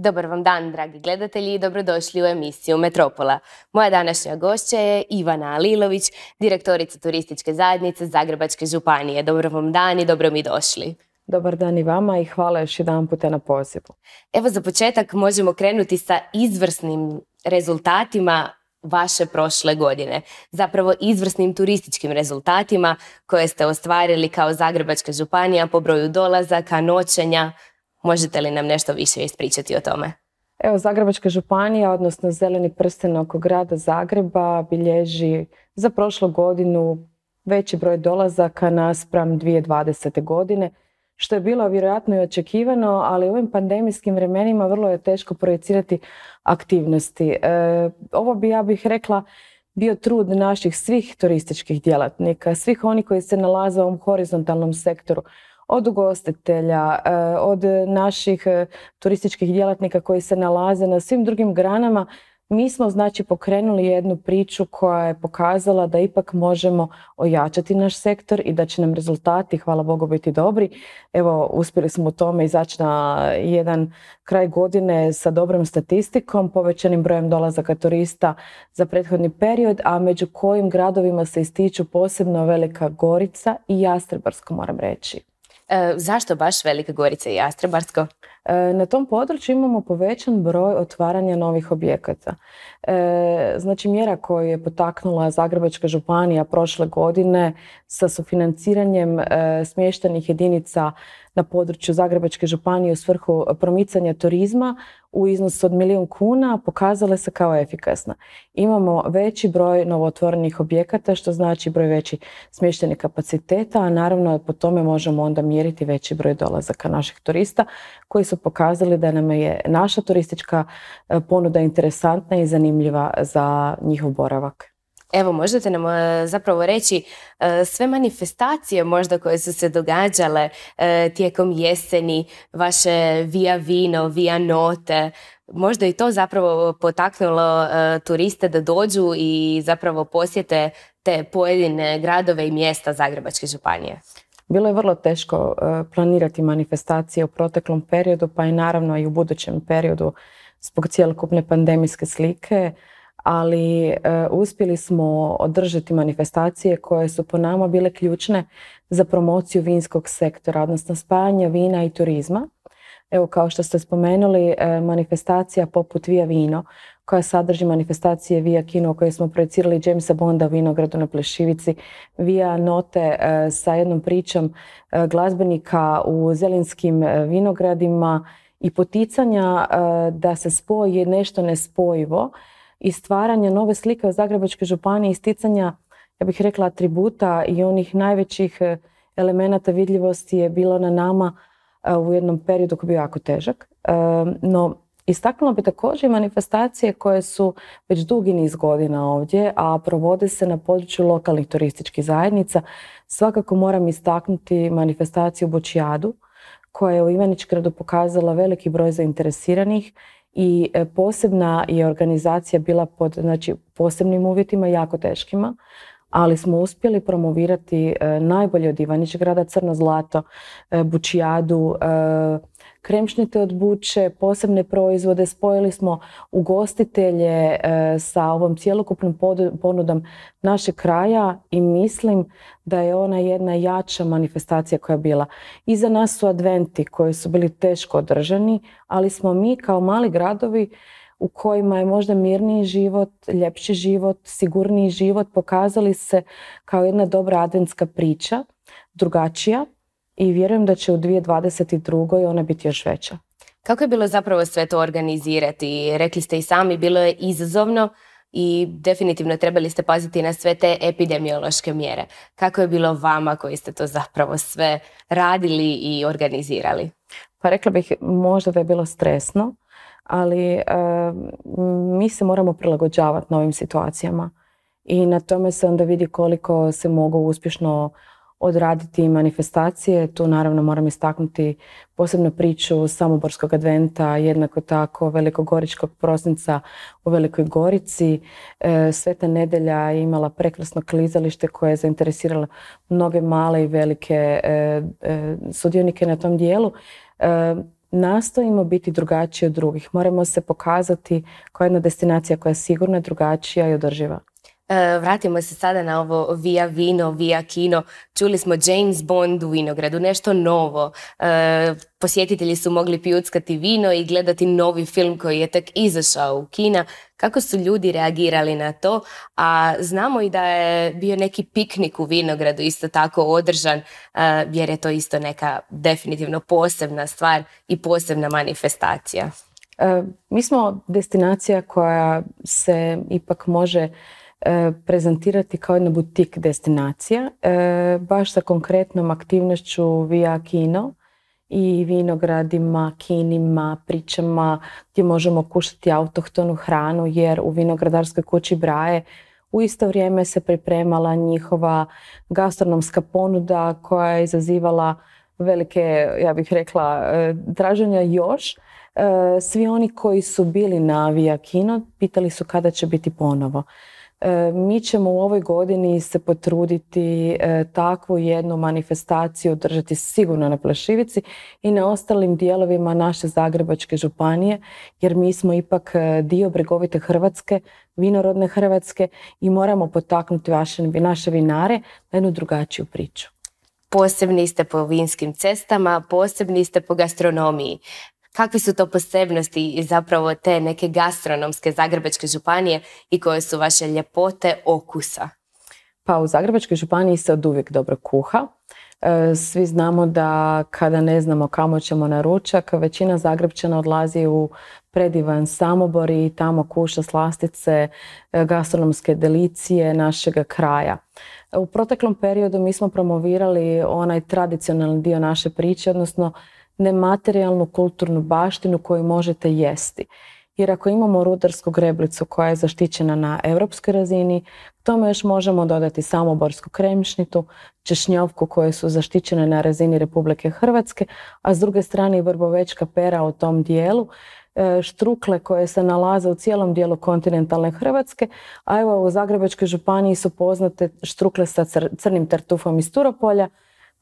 Dobar vam dan, dragi gledatelji i dobrodošli u emisiju Metropola. Moja današnja gošća je Ivana Alilović, direktorica turističke zajednice Zagrebačke županije. Dobar vam dan i dobro mi došli. Dobar dan i vama i hvala još jedan puta na pozivu. Evo za početak možemo krenuti sa izvrsnim rezultatima vaše prošle godine. Zapravo izvrsnim turističkim rezultatima koje ste ostvarili kao Zagrebačka županija po broju dolazaka, noćenja, Možete li nam nešto više ispričati o tome? Evo, Zagrebačka županija, odnosno Zeleni prsten oko grada Zagreba, bilježi za prošlu godinu veći broj dolazaka naspram 2020. godine, što je bilo vjerojatno i očekivano, ali u ovim pandemijskim vremenima vrlo je teško projecirati aktivnosti. E, ovo bi, ja bih rekla, bio trud naših svih turističkih djelatnika, svih oni koji se nalaze u ovom horizontalnom sektoru, od ugostitelja, e, od naših e, turističkih djelatnika koji se nalaze na svim drugim granama, mi smo znači pokrenuli jednu priču koja je pokazala da ipak možemo ojačati naš sektor i da će nam rezultati, hvala Bogu, biti dobri. Evo, uspjeli smo u tome izaći na jedan kraj godine sa dobrom statistikom, povećanim brojem dolazaka turista za prethodni period, a među kojim gradovima se ističu posebno Velika Gorica i Jastrebarsko, moram reći. E, zašto baš Velika Gorica i Astrebarsko? E, na tom području imamo povećan broj otvaranja novih objekata. E, znači mjera koju je potaknula Zagrebačka županija prošle godine sa sufinanciranjem smještenih jedinica na području Zagrebačke županije u svrhu promicanja turizma u iznosu od milijun kuna pokazale se kao efikasna. Imamo veći broj novotvorenih objekata, što znači broj veći smještenih kapaciteta, a naravno po tome možemo onda mjeriti veći broj dolazaka naših turista koji su pokazali da nam je naša turistička e, ponuda interesantna i zanimljiva za njihov boravak. Evo, možete nam e, zapravo reći e, sve manifestacije možda koje su se događale e, tijekom jeseni, vaše via vino, via note, možda i to zapravo potaknulo turiste da dođu i zapravo posjete te pojedine gradove i mjesta Zagrebačke županije. Bilo je vrlo teško planirati manifestacije u proteklom periodu, pa i naravno i u budućem periodu zbog cjelokupne pandemijske slike ali e, uspjeli smo održati manifestacije koje su po nama bile ključne za promociju vinskog sektora, odnosno spajanja vina i turizma. Evo kao što ste spomenuli, e, manifestacija poput Via Vino, koja sadrži manifestacije Via Kino koje smo projecirali Jamesa Bonda u Vinogradu na Plešivici, Via Note e, sa jednom pričom e, glazbenika u zelinskim vinogradima i poticanja da se spoji nešto nespojivo, i stvaranja nove slike o Zagrebačkoj županiji, isticanja, ja bih rekla, atributa i onih najvećih e, elemenata vidljivosti je bilo na nama e, u jednom periodu koji je bio jako težak. E, no, istaknula bi također manifestacije koje su već dugi niz godina ovdje, a provode se na području lokalnih turističkih zajednica. Svakako moram istaknuti manifestaciju Bočijadu, koja je u Ivanić pokazala veliki broj zainteresiranih i e, posebna je organizacija bila pod znači, posebnim uvjetima, jako teškima, ali smo uspjeli promovirati e, najbolje od Ivanić grada, Crno zlato, e, Bučijadu, kremšnite od buče, posebne proizvode, spojili smo ugostitelje e, sa ovom cjelokupnom ponudom našeg kraja i mislim da je ona jedna jača manifestacija koja je bila. Iza nas su adventi koji su bili teško održani, ali smo mi kao mali gradovi u kojima je možda mirniji život, ljepši život, sigurniji život pokazali se kao jedna dobra adventska priča, drugačija, i vjerujem da će u 2022. ona biti još veća. Kako je bilo zapravo sve to organizirati? Rekli ste i sami, bilo je izazovno i definitivno trebali ste paziti na sve te epidemiološke mjere. Kako je bilo vama koji ste to zapravo sve radili i organizirali? Pa rekla bih možda da je bilo stresno, ali e, mi se moramo prilagođavati novim situacijama i na tome se onda vidi koliko se mogu uspješno odraditi manifestacije. Tu naravno moram istaknuti posebnu priču Samoborskog adventa, jednako tako Velikogoričkog prosinca u Velikoj Gorici. E, Sveta nedelja je imala prekrasno klizalište koje je zainteresiralo mnoge male i velike e, e, sudionike na tom dijelu. Nastojimo biti drugačiji od drugih. Moramo se pokazati je jedna destinacija koja je sigurna, drugačija i održiva. E, vratimo se sada na ovo via vino, via kino. Čuli smo James Bond u Vinogradu, nešto novo. E, posjetitelji su mogli pijuckati vino i gledati novi film koji je tek izašao u kina. Kako su ljudi reagirali na to? A znamo i da je bio neki piknik u Vinogradu isto tako održan, e, jer je to isto neka definitivno posebna stvar i posebna manifestacija. Mi smo destinacija koja se ipak može E, prezentirati kao jedna butik destinacija, e, baš sa konkretnom aktivnošću via kino i vinogradima, kinima, pričama gdje možemo kušati autohtonu hranu jer u vinogradarskoj kući Braje u isto vrijeme se pripremala njihova gastronomska ponuda koja je izazivala velike, ja bih rekla, traženja e, još. Svi oni koji su bili na Via Kino pitali su kada će biti ponovo. E, mi ćemo u ovoj godini se potruditi e, takvu jednu manifestaciju održati sigurno na Plešivici i na ostalim dijelovima naše Zagrebačke županije jer mi smo ipak e, dio bregovite Hrvatske, vinorodne Hrvatske i moramo potaknuti naše vinare na jednu drugačiju priču. Posebni ste po vinskim cestama, posebni ste po gastronomiji kakve su to posebnosti i zapravo te neke gastronomske Zagrebačke županije i koje su vaše ljepote okusa? Pa u Zagrebačkoj županiji se od uvijek dobro kuha. E, svi znamo da kada ne znamo kamo ćemo na ručak, većina Zagrebčana odlazi u predivan Samobor i tamo kuša slastice, e, gastronomske delicije našega kraja. U proteklom periodu mi smo promovirali onaj tradicionalni dio naše priče, odnosno nematerijalnu kulturnu baštinu koju možete jesti. Jer ako imamo rudarsku greblicu koja je zaštićena na europskoj razini, tome još možemo dodati samoborsku kremišnitu, češnjovku koje su zaštićene na razini Republike Hrvatske, a s druge strane i vrbovečka pera u tom dijelu, e, štrukle koje se nalaze u cijelom dijelu kontinentalne Hrvatske, a evo u Zagrebačkoj županiji su poznate štrukle sa crnim tartufom iz Turopolja,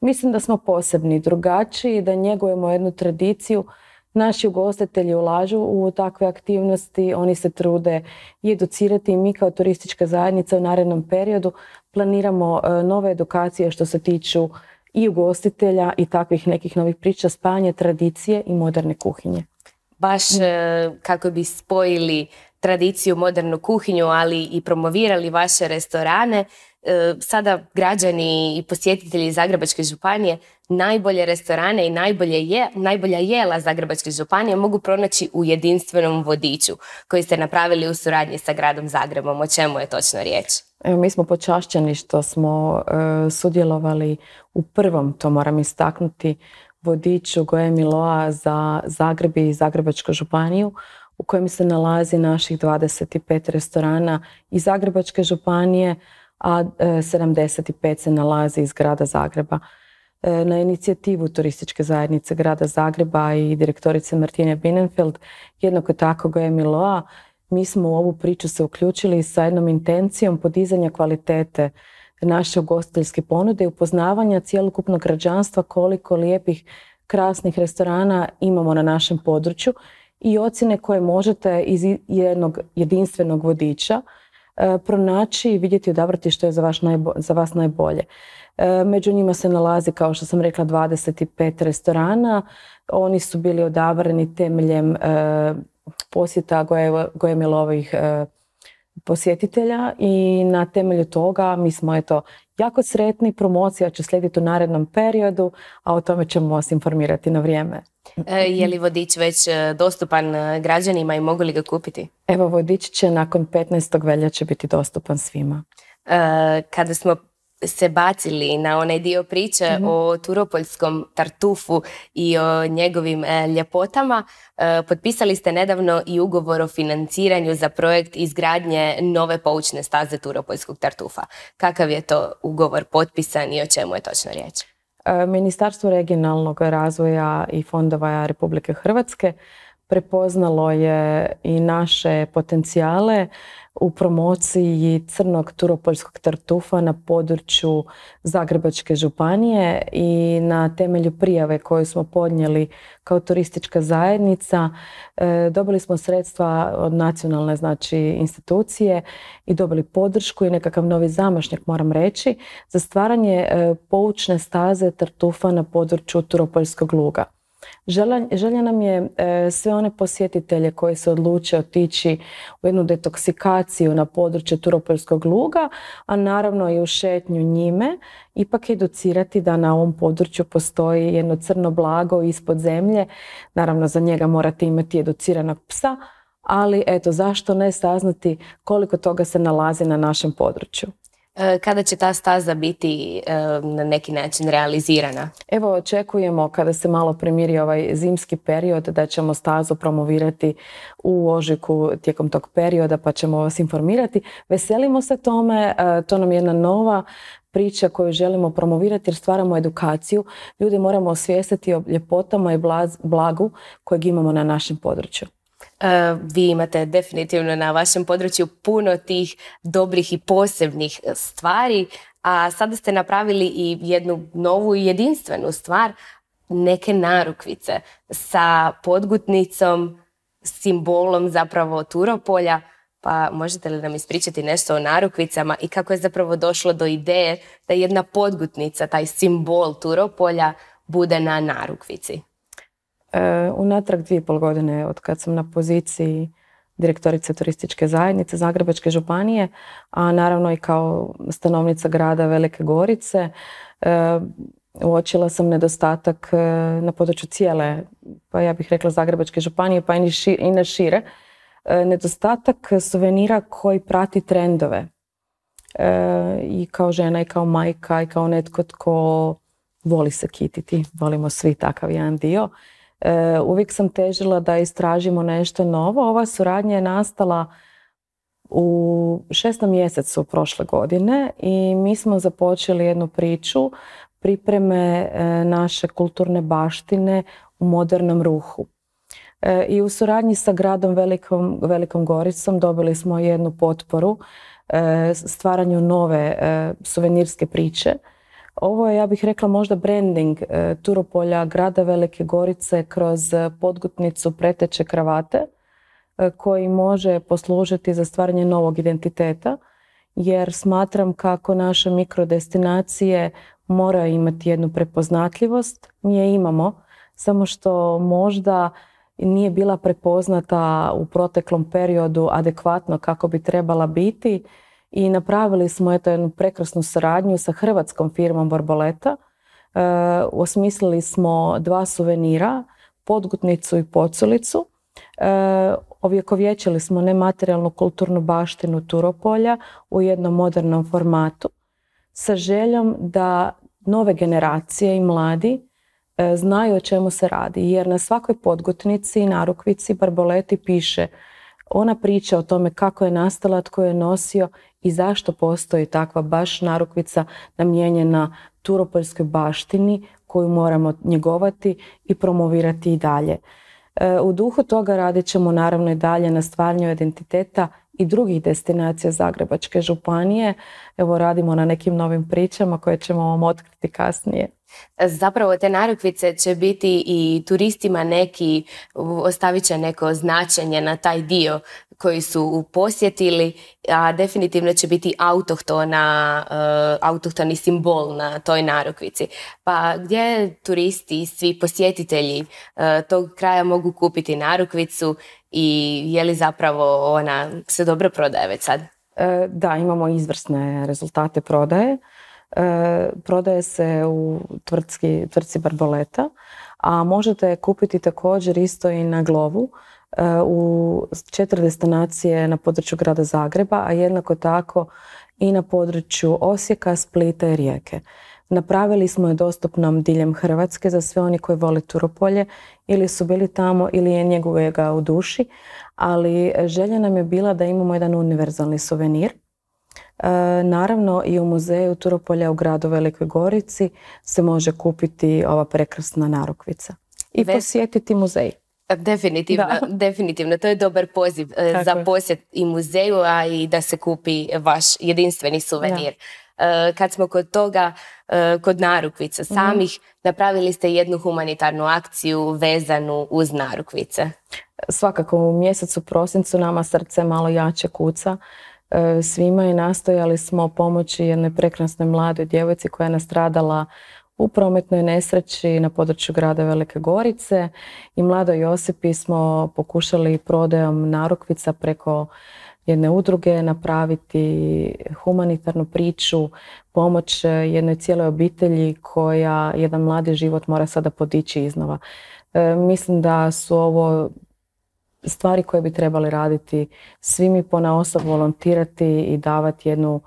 Mislim da smo posebni, drugačiji, da njegujemo jednu tradiciju. Naši ugostitelji ulažu u takve aktivnosti, oni se trude i educirati i mi kao turistička zajednica u narednom periodu planiramo e, nove edukacije što se tiču i ugostitelja i takvih nekih novih priča, spajanje tradicije i moderne kuhinje. Baš mm. e, kako bi spojili tradiciju, modernu kuhinju, ali i promovirali vaše restorane. E, sada građani i posjetitelji Zagrebačke županije najbolje restorane i najbolje je, najbolja jela Zagrebačke županije mogu pronaći u jedinstvenom vodiču koji ste napravili u suradnji sa gradom Zagrebom. O čemu je točno riječ? Evo, mi smo počašćeni što smo e, sudjelovali u prvom, to moram istaknuti, vodiču Goje Miloa za Zagreb i Zagrebačku županiju u kojem se nalazi naših 25 restorana i Zagrebačke županije, a 75 e, se nalazi iz grada Zagreba. E, na inicijativu turističke zajednice grada Zagreba i direktorice Martine Binnenfeld, jednako tako ga je Miloa, mi smo u ovu priču se uključili sa jednom intencijom podizanja kvalitete naše ugostiteljske ponude i upoznavanja cjelokupnog građanstva koliko lijepih, krasnih restorana imamo na našem području i ocjene koje možete iz jednog jedinstvenog vodiča E, pronaći i vidjeti i odabrati što je za, vaš za vas najbolje. E, među njima se nalazi, kao što sam rekla, 25 restorana. Oni su bili odabrani temeljem e, posjeta Gojemilovih posjetitelja i na temelju toga mi smo eto jako sretni, promocija će slijediti u narednom periodu, a o tome ćemo vas informirati na vrijeme. E, je li vodič već e, dostupan e, građanima i mogu li ga kupiti? Evo, vodič će nakon 15. će biti dostupan svima. E, kada smo se bacili na onaj dio priče mhm. o turopoljskom tartufu i o njegovim e, ljepotama. E, potpisali ste nedavno i ugovor o financiranju za projekt izgradnje nove poučne staze turopoljskog tartufa. Kakav je to ugovor potpisan i o čemu je točno riječ? E, Ministarstvo regionalnog razvoja i fondova Republike Hrvatske prepoznalo je i naše potencijale u promociji crnog turopoljskog tartufa na području Zagrebačke županije i na temelju prijave koju smo podnijeli kao turistička zajednica e, dobili smo sredstva od nacionalne znači institucije i dobili podršku i nekakav novi zamašnjak moram reći za stvaranje e, poučne staze tartufa na području Turopoljskog luga. Želja, nam je e, sve one posjetitelje koji se odluče otići u jednu detoksikaciju na područje Turopoljskog luga, a naravno i u šetnju njime, ipak educirati da na ovom području postoji jedno crno blago ispod zemlje. Naravno, za njega morate imati educiranog psa, ali eto, zašto ne saznati koliko toga se nalazi na našem području. E, kada će ta staza biti e, na neki način realizirana? Evo očekujemo kada se malo primiri ovaj zimski period da ćemo stazu promovirati u ožiku tijekom tog perioda pa ćemo vas informirati. Veselimo se tome, e, to nam je jedna nova priča koju želimo promovirati jer stvaramo edukaciju. Ljudi moramo osvijestiti o ljepotama i blagu kojeg imamo na našem području. E, vi imate definitivno na vašem području puno tih dobrih i posebnih e, stvari, a sada ste napravili i jednu novu i jedinstvenu stvar, neke narukvice sa podgutnicom, simbolom zapravo Turopolja, pa možete li nam ispričati nešto o narukvicama i kako je zapravo došlo do ideje da jedna podgutnica, taj simbol Turopolja, bude na narukvici? E, unatrag dvije pol godine od kad sam na poziciji direktorice turističke zajednice Zagrebačke županije, a naravno i kao stanovnica grada Velike Gorice e, uočila sam nedostatak e, na području cijele, pa ja bih rekla Zagrebačke županije, pa i, na šire, nedostatak suvenira koji prati trendove. I kao žena, i kao majka, i kao netko tko voli se kititi, volimo svi takav jedan dio. E, uvijek sam težila da istražimo nešto novo. Ova suradnja je nastala u šestom mjesecu prošle godine i mi smo započeli jednu priču pripreme e, naše kulturne baštine u modernom ruhu. E, I u suradnji sa gradom Velikom, Velikom Goricom dobili smo jednu potporu stvaranju nove suvenirske priče ovo je, ja bih rekla, možda branding e, Turopolja, grada Velike Gorice kroz podgutnicu preteče kravate e, koji može poslužiti za stvaranje novog identiteta jer smatram kako naše mikrodestinacije moraju imati jednu prepoznatljivost. Mi je imamo, samo što možda nije bila prepoznata u proteklom periodu adekvatno kako bi trebala biti i napravili smo eto jednu prekrasnu suradnju sa hrvatskom firmom Borboleta. E, osmislili smo dva suvenira, podgutnicu i poculicu. E, ovjekovječili smo nematerijalnu kulturnu baštinu Turopolja u jednom modernom formatu sa željom da nove generacije i mladi e, znaju o čemu se radi. Jer na svakoj podgutnici i narukvici barboleti piše – ona priča o tome kako je nastala, tko je nosio i zašto postoji takva baš narukvica namijenjena turopoljskoj baštini koju moramo njegovati i promovirati i dalje. E, u duhu toga radit ćemo naravno i dalje na stvaranju identiteta i drugih destinacija Zagrebačke županije. Evo radimo na nekim novim pričama koje ćemo vam otkriti kasnije. Zapravo te narukvice će biti i turistima neki, ostavit će neko značenje na taj dio koji su posjetili, a definitivno će biti autohtona, eh, autohtoni simbol na toj narukvici. Pa gdje turisti, svi posjetitelji eh, tog kraja mogu kupiti narukvicu i je li zapravo ona se dobro prodaje već sad? Eh, da, imamo izvrsne rezultate prodaje. E, prodaje se u tvrtci Barboleta, a možete kupiti također isto i na Glovu e, u četiri destinacije na području grada Zagreba, a jednako tako i na području Osijeka, Splita i Rijeke. Napravili smo je dostupnom diljem Hrvatske za sve oni koji vole Turopolje ili su bili tamo ili je njegovega u duši, ali želja nam je bila da imamo jedan univerzalni suvenir E, naravno i u muzeju Turopolja u gradu Velikoj Gorici se može kupiti ova prekrasna narukvica i posjetiti muzej. Definitivno, definitivno. To je dobar poziv e, za posjet i muzeju, a i da se kupi vaš jedinstveni suvenir. E, kad smo kod toga, kod narukvica mhm. samih, napravili ste jednu humanitarnu akciju vezanu uz narukvice. Svakako, u mjesecu prosincu nama srce malo jače kuca E, svima i nastojali smo pomoći jednoj prekrasnoj mladoj djevojci koja je nastradala u prometnoj nesreći na području grada Velike Gorice i mladoj Josipi smo pokušali prodajom narukvica preko jedne udruge napraviti humanitarnu priču, pomoć e, jednoj cijeloj obitelji koja jedan mladi život mora sada podići iznova. E, mislim da su ovo stvari koje bi trebali raditi, svi mi pona osob volontirati i davati jednu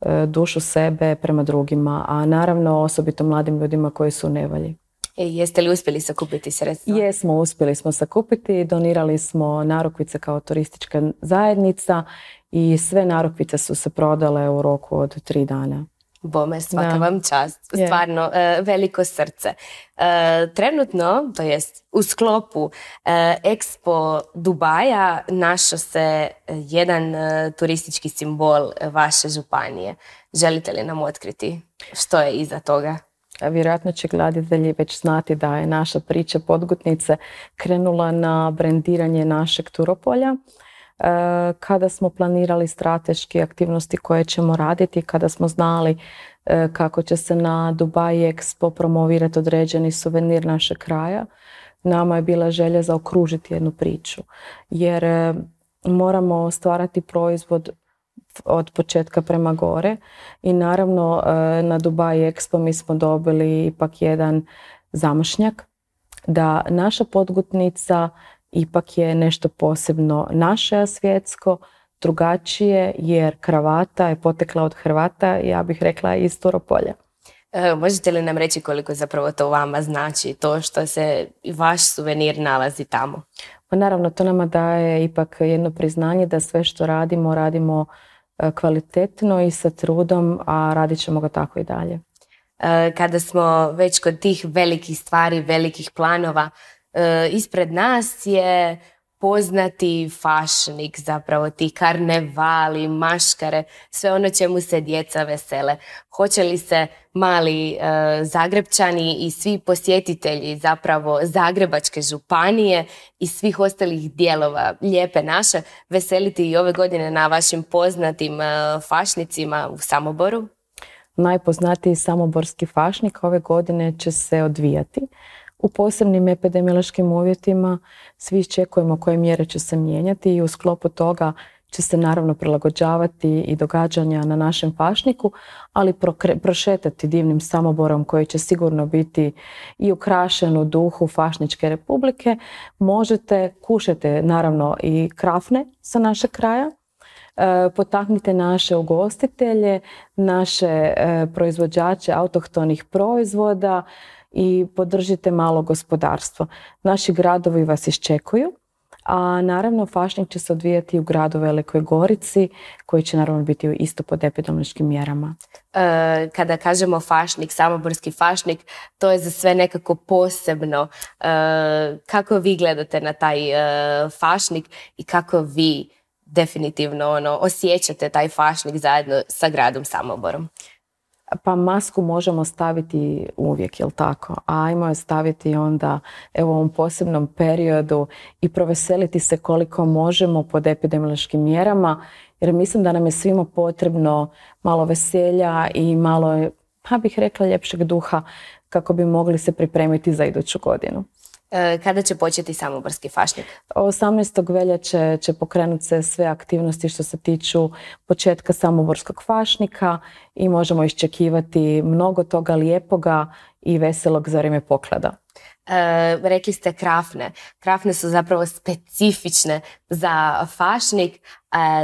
e, dušu sebe prema drugima, a naravno osobito mladim ljudima koji su u nevalji. E, jeste li uspjeli sakupiti sredstva? Jesmo, uspjeli smo sakupiti, donirali smo narukvice kao turistička zajednica i sve narukvice su se prodale u roku od tri dana. Bome, svaka vam čast. Stvarno, e, veliko srce. E, trenutno, to jest u sklopu e, Expo Dubaja našao se jedan turistički simbol vaše županije. Želite li nam otkriti što je iza toga? Vjerojatno će gledatelji već znati da je naša priča Podgutnice krenula na brendiranje našeg Turopolja. Eh, kada smo planirali strateške aktivnosti koje ćemo raditi, kada smo znali eh, kako će se na Dubai Expo promovirati određeni suvenir naše kraja, nama je bila želja zaokružiti jednu priču. Jer eh, moramo stvarati proizvod od početka prema gore i naravno na Dubai Expo mi smo dobili ipak jedan zamašnjak da naša podgutnica ipak je nešto posebno naše svjetsko, drugačije jer kravata je potekla od Hrvata, ja bih rekla iz Toropolja. E, možete li nam reći koliko zapravo to vama znači, to što se vaš suvenir nalazi tamo? Pa naravno, to nama daje ipak jedno priznanje da sve što radimo, radimo e, kvalitetno i sa trudom, a radit ćemo ga tako i dalje. E, kada smo već kod tih velikih stvari, velikih planova, E, ispred nas je poznati fašnik zapravo ti karnevali, maškare, sve ono čemu se djeca vesele. Hoće li se mali e, Zagrebčani i svi posjetitelji zapravo Zagrebačke županije i svih ostalih dijelova lijepe naše veseliti i ove godine na vašim poznatim e, fašnicima u Samoboru? Najpoznatiji samoborski fašnik ove godine će se odvijati u posebnim epidemiološkim uvjetima svi očekujemo koje mjere će se mijenjati i u sklopu toga će se naravno prilagođavati i događanja na našem pašniku, ali prošetati divnim samoborom koji će sigurno biti i ukrašen u duhu Fašničke republike. Možete, kušajte naravno i krafne sa našeg kraja, e, potaknite naše ugostitelje, naše e, proizvođače autohtonih proizvoda, i podržite malo gospodarstvo. Naši gradovi vas iščekuju, a naravno fašnik će se odvijati u gradu Velikoj Gorici koji će naravno biti isto pod epidemiološkim mjerama. E, kada kažemo fašnik, samoborski fašnik, to je za sve nekako posebno. E, kako vi gledate na taj e, fašnik i kako vi definitivno ono, osjećate taj fašnik zajedno sa gradom Samoborom? pa masku možemo staviti uvijek, jel tako? Ajmo je staviti onda evo, u ovom posebnom periodu i proveseliti se koliko možemo pod epidemiološkim mjerama, jer mislim da nam je svima potrebno malo veselja i malo, pa bih rekla, ljepšeg duha kako bi mogli se pripremiti za iduću godinu. E, kada će početi samoborski fašnik? 18. veljače će pokrenuti se sve aktivnosti što se tiču početka samoborskog fašnika i možemo iščekivati mnogo toga lijepoga i veselog za vrijeme poklada. Eh, rekli ste krafne. Krafne su zapravo specifične za fašnik.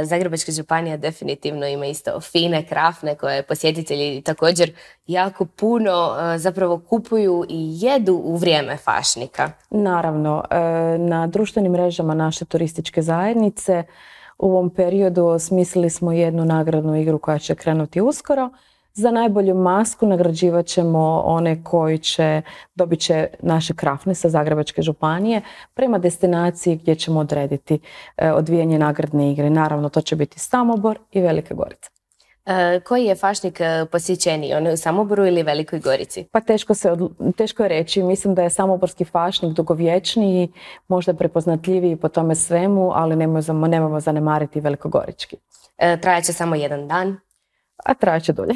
Zagrebačka županija definitivno ima isto fine krafne koje posjetitelji također jako puno eh, zapravo kupuju i jedu u vrijeme fašnika. Naravno, eh, na društvenim mrežama naše turističke zajednice u ovom periodu smislili smo jednu nagradnu igru koja će krenuti uskoro za najbolju masku nagrađivat ćemo one koji će, dobit će naše krafne sa Zagrebačke županije prema destinaciji gdje ćemo odrediti e, odvijanje nagradne igre. Naravno, to će biti Samobor i Velika Gorica. E, koji je fašnik e, posjećeniji, u Samoboru ili Velikoj Gorici? Pa teško, je reći, mislim da je samoborski fašnik dugovječniji, možda prepoznatljiviji po tome svemu, ali nemojmo, zanemariti Velikogorički. Trajaće samo jedan dan? a traće dolje.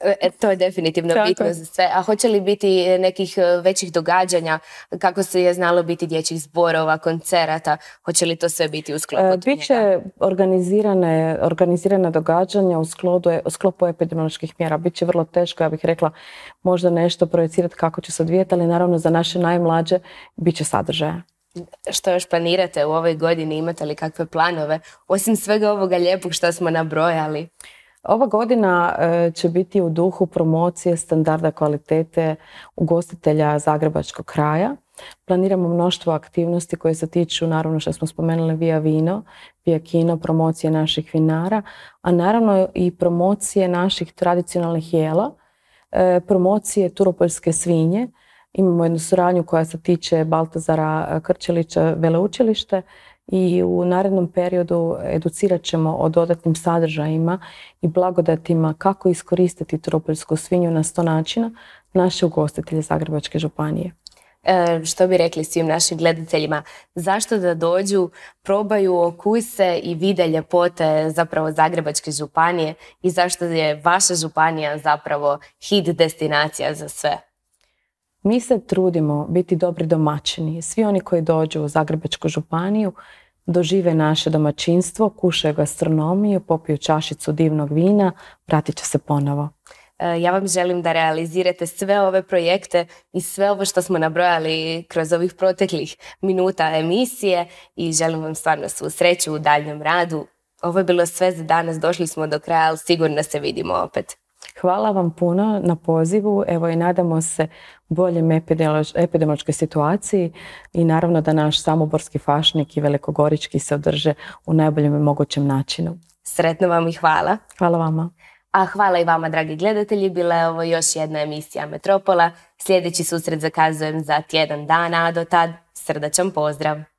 E, e, to je definitivno Tako. bitno za sve. A hoće li biti e, nekih većih događanja, kako se je znalo biti dječjih zborova, koncerata, hoće li to sve biti u sklopu e, Biće organizirane, organizirane događanja u, sklodu, u sklopu epidemioloških mjera. Biće vrlo teško, ja bih rekla, možda nešto projecirati kako će se odvijeti, ali naravno za naše najmlađe bit će sadržaja. Što još planirate u ovoj godini? Imate li kakve planove? Osim svega ovoga lijepog što smo nabrojali. Ova godina e, će biti u duhu promocije standarda kvalitete ugostitelja Zagrebačkog kraja. Planiramo mnoštvo aktivnosti koje se tiču, naravno što smo spomenuli, via vino, via kino, promocije naših vinara, a naravno i promocije naših tradicionalnih jela, e, promocije turopoljske svinje. Imamo jednu suradnju koja se tiče Baltazara e, Krčelića veleučilište i u narednom periodu educirat ćemo o dodatnim sadržajima i blagodatima kako iskoristiti tropoljsku svinju na sto načina naše ugostitelje Zagrebačke županije. E, što bi rekli svim našim gledateljima, zašto da dođu, probaju okuse i vide ljepote zapravo Zagrebačke županije i zašto je vaša županija zapravo hit destinacija za sve? Mi se trudimo biti dobri domaćini. Svi oni koji dođu u Zagrebačku županiju dožive naše domaćinstvo, kušaju gastronomiju, popiju čašicu divnog vina, pratit će se ponovo. E, ja vam želim da realizirate sve ove projekte i sve ovo što smo nabrojali kroz ovih proteklih minuta emisije i želim vam stvarno svu sreću u daljnjem radu. Ovo je bilo sve za danas, došli smo do kraja, ali sigurno se vidimo opet. Hvala vam puno na pozivu. Evo i nadamo se boljem epidemiološkoj situaciji i naravno da naš samoborski fašnik i velikogorički se održe u najboljem mogućem načinu. Sretno vam i hvala. Hvala vama. A hvala i vama, dragi gledatelji. Bila je ovo još jedna emisija Metropola. Sljedeći susret zakazujem za tjedan dana, a do tad srdačan pozdrav.